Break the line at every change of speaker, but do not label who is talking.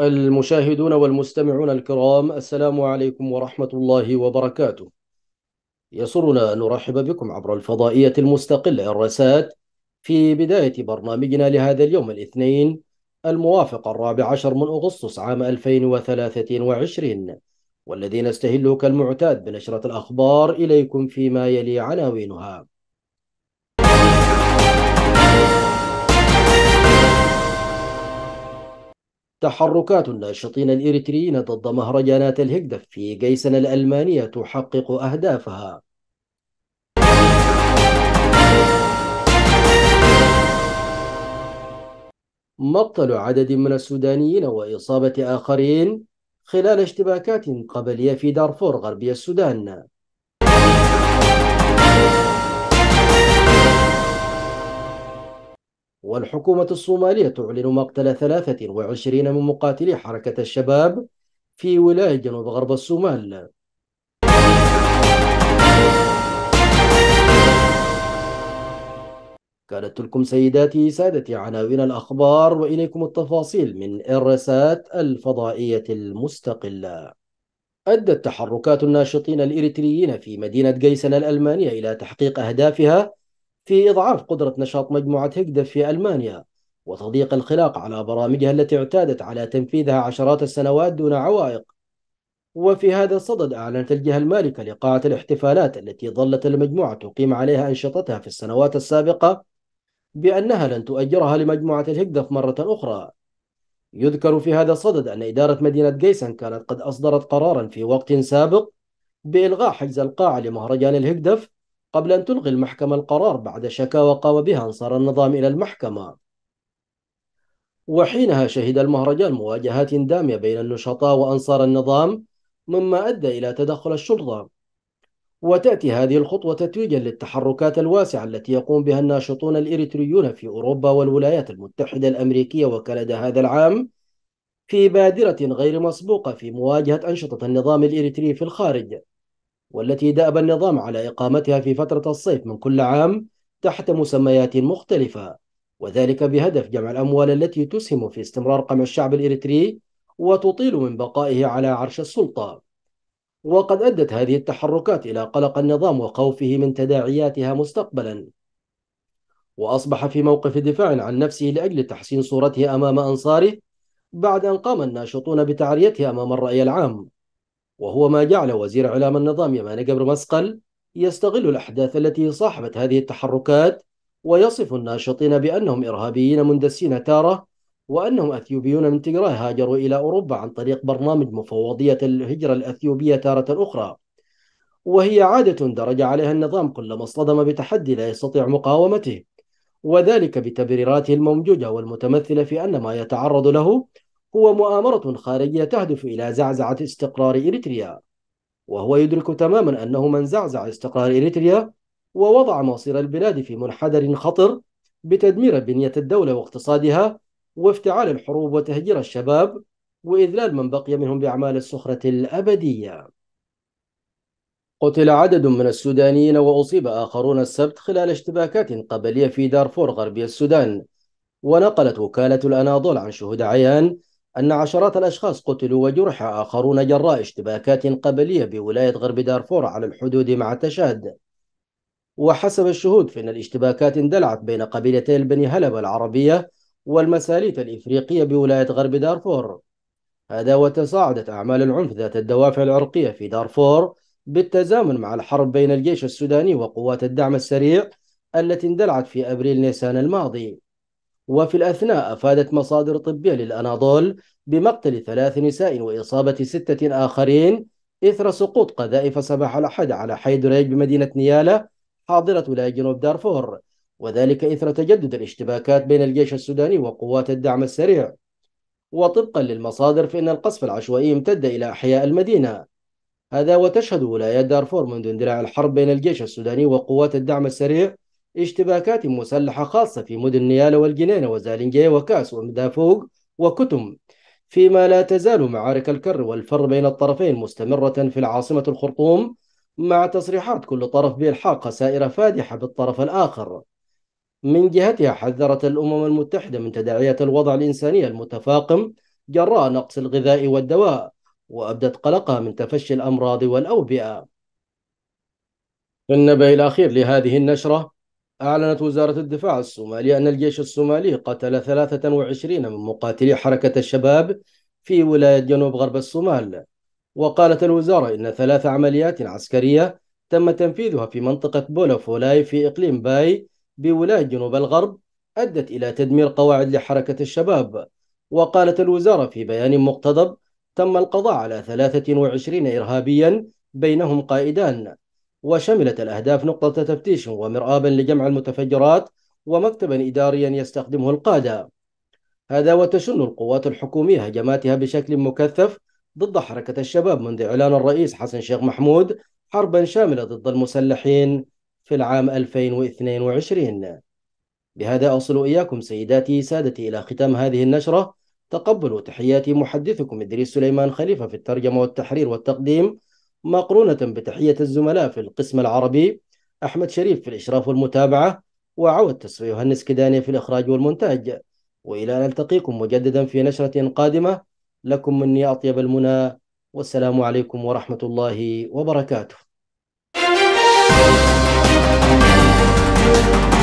المشاهدون والمستمعون الكرام السلام عليكم ورحمة الله وبركاته يسرنا أن نرحب بكم عبر الفضائية المستقلة الرسات في بداية برنامجنا لهذا اليوم الاثنين الموافق الرابع عشر من أغسطس عام 2023 والذي نستهل كالمعتاد بنشرة الأخبار إليكم فيما يلي عناوينها تحركات الناشطين الإريتريين ضد مهرجانات الهجدف في جيسن الألمانية تحقق أهدافها مقتل عدد من السودانيين وإصابة آخرين خلال اشتباكات قبلية في دارفور غربي السودان والحكومة الصومالية تعلن مقتل 23 من مقاتلي حركة الشباب في ولاية جنوب غرب الصومال كانت تلكم سيداتي سادتي عناوين الأخبار وإليكم التفاصيل من الرسات الفضائية المستقلة أدت تحركات الناشطين الإريتريين في مدينة جيسن الألمانية إلى تحقيق أهدافها في إضعاف قدرة نشاط مجموعة هيجدا في ألمانيا وتضييق الخلاق على برامجها التي اعتادت على تنفيذها عشرات السنوات دون عوائق وفي هذا الصدد أعلنت الجهة المالكة لقاعة الاحتفالات التي ظلت المجموعة تقيم عليها أنشطتها في السنوات السابقة بأنها لن تؤجرها لمجموعة الهجدف مرة أخرى يذكر في هذا الصدد أن إدارة مدينة جيسن كانت قد أصدرت قرارا في وقت سابق بإلغاء حجز القاعة لمهرجان الهجدف قبل أن تلغي المحكمة القرار بعد شكاوى قام بها أنصار النظام إلى المحكمة وحينها شهد المهرجان مواجهات دامية بين النشطاء وأنصار النظام مما أدى إلى تدخل الشرطة وتأتي هذه الخطوة تتويجا للتحركات الواسعة التي يقوم بها الناشطون الإريتريون في أوروبا والولايات المتحدة الأمريكية وكندا هذا العام في بادرة غير مسبوقة في مواجهة أنشطة النظام الإريتري في الخارج والتي دأب النظام على إقامتها في فترة الصيف من كل عام تحت مسميات مختلفة وذلك بهدف جمع الأموال التي تسهم في استمرار قمع الشعب الإريتري وتطيل من بقائه على عرش السلطة وقد أدت هذه التحركات إلى قلق النظام وخوفه من تداعياتها مستقبلا وأصبح في موقف دفاع عن نفسه لأجل تحسين صورته أمام أنصاره بعد أن قام الناشطون بتعريته أمام الرأي العام وهو ما جعل وزير علام النظام يمان قبر مسقل يستغل الأحداث التي صاحبت هذه التحركات ويصف الناشطين بأنهم إرهابيين مندسين تارة وأنهم أثيوبيون من تجراه هاجروا إلى أوروبا عن طريق برنامج مفوضية الهجرة الأثيوبية تارة أخرى وهي عادة درج عليها النظام كلما اصطدم بتحدي لا يستطيع مقاومته وذلك بتبريراته الموجودة والمتمثلة في أن ما يتعرض له هو مؤامرة خارجية تهدف إلى زعزعة استقرار إريتريا وهو يدرك تماما أنه من زعزع استقرار إريتريا ووضع مصير البلاد في منحدر خطر بتدمير بنية الدولة واقتصادها وافتعال الحروب وتهجير الشباب وإذلال من بقي منهم بأعمال السخرة الأبدية قتل عدد من السودانيين وأصيب آخرون السبت خلال اشتباكات قبلية في دارفور غربي السودان ونقلت وكالة الأناضول عن شهود عيان أن عشرات الأشخاص قتلوا وجرح آخرون جراء اشتباكات قبلية بولاية غرب دارفور على الحدود مع تشاد وحسب الشهود فإن الاشتباكات اندلعت بين قبيلتي البني هلب العربية والمساليت الإفريقية بولاية غرب دارفور هذا وتصاعدت أعمال العنف ذات الدوافع العرقية في دارفور بالتزامن مع الحرب بين الجيش السوداني وقوات الدعم السريع التي اندلعت في أبريل نيسان الماضي وفي الأثناء أفادت مصادر طبية للأناضول بمقتل ثلاث نساء وإصابة ستة آخرين إثر سقوط قذائف صباح الأحد على حي دريج بمدينة نيالا حاضرة ولاية جنوب دارفور وذلك إثر تجدد الاشتباكات بين الجيش السوداني وقوات الدعم السريع وطبقا للمصادر فإن القصف العشوائي امتد إلى أحياء المدينة هذا وتشهد ولايات دارفور منذ اندلاع الحرب بين الجيش السوداني وقوات الدعم السريع اشتباكات مسلحة خاصة في مدن نيالا والجنينة وزالنجية وكاس ومدافوق وكتم فيما لا تزال معارك الكر والفر بين الطرفين مستمرة في العاصمة الخرطوم مع تصريحات كل طرف بإلحاق خسائر فادحة بالطرف الآخر من جهتها حذرت الأمم المتحدة من تداعيات الوضع الإنساني المتفاقم جراء نقص الغذاء والدواء وأبدت قلقها من تفشي الأمراض والأوبئة في النبأ الأخير لهذه النشرة أعلنت وزارة الدفاع الصومالية أن الجيش الصومالي قتل 23 من مقاتلي حركة الشباب في ولاية جنوب غرب الصومال وقالت الوزارة إن ثلاث عمليات عسكرية تم تنفيذها في منطقة بولوفولاي في إقليم باي بولاية جنوب الغرب أدت إلى تدمير قواعد لحركة الشباب وقالت الوزارة في بيان مقتضب تم القضاء على 23 إرهابيا بينهم قائدان وشملت الأهداف نقطة تفتيش ومرآبا لجمع المتفجرات ومكتبا إداريا يستخدمه القادة هذا وتشن القوات الحكومية هجماتها بشكل مكثف ضد حركة الشباب منذ إعلان الرئيس حسن شيخ محمود حربا شاملة ضد المسلحين في العام 2022 بهذا أصل إياكم سيداتي سادتي إلى ختام هذه النشرة تقبلوا تحياتي محدثكم إدريس سليمان خليفة في الترجمة والتحرير والتقديم مقرونة بتحية الزملاء في القسم العربي أحمد شريف في الإشراف والمتابعة وعود تصفي يهنس كداني في الإخراج والمونتاج وإلى أن ألتقيكم مجددا في نشرة قادمة لكم مني أطيب المنى والسلام عليكم ورحمة الله وبركاته.